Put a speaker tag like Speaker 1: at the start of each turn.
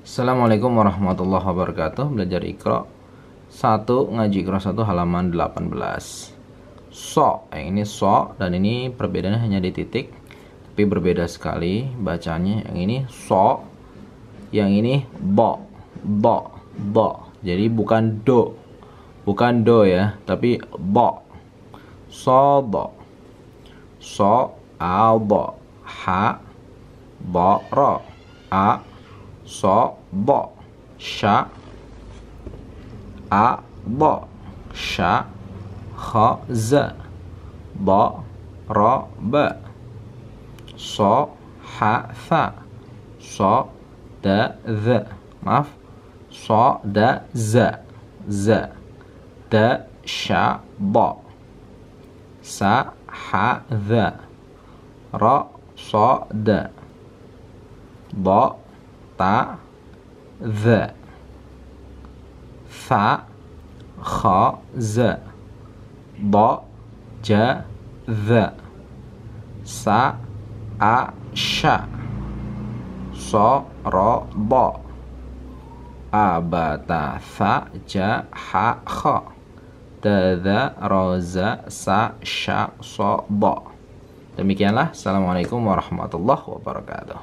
Speaker 1: Assalamualaikum warahmatullahi wabarakatuh Belajar Iqra satu Ngaji Iqra satu halaman 18 So Yang eh, ini so Dan ini perbedaannya hanya di titik Tapi berbeda sekali bacanya Yang ini so Yang ini bo Bo Bo Jadi bukan do Bukan do ya Tapi bo So bo So bo Ha Bo Ro A صب ش أض ش خز ضرب صحف صدذ maaf so da za za da sha bo sa ha z ro so da ba ta the fa kha z ba ja the sa a sha so ro ba abata fa ja ha kha ro, za sa sha so ba Demikianlah, Assalamualaikum warahmatullahi wabarakatuh.